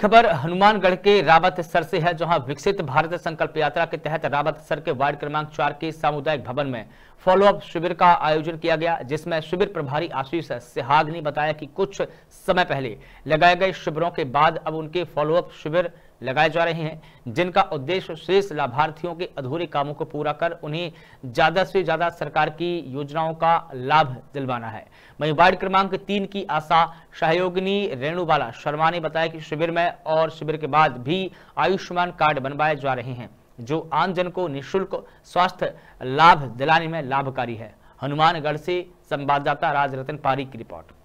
खबर हनुमानगढ़ के रावत सर से है जहां विकसित भारत संकल्प यात्रा के तहत रावत सर के वार्ड क्रमांक चार के सामुदायिक भवन में फॉलोअप शिविर का आयोजन किया गया जिसमें शिविर प्रभारी आशीष सिहाग ने बताया कि कुछ समय पहले लगाए गए शिविरों के बाद अब उनके फॉलोअप शिविर लगाए जा रहे हैं जिनका उद्देश्य शेष लाभार्थियों के अधूरे कामों को पूरा कर उन्हें ज्यादा से ज्यादा सरकार की योजनाओं का लाभ दिलवाना है वहीं वार्ड क्रमांक तीन की आशा सहयोगिनी रेणुबाला शर्मा ने बताया कि शिविर में और शिविर के बाद भी आयुष्मान कार्ड बनवाए जा रहे हैं जो आमजन को निःशुल्क स्वास्थ्य लाभ दिलाने में लाभकारी है हनुमानगढ़ से संवाददाता राजरतन पारी की रिपोर्ट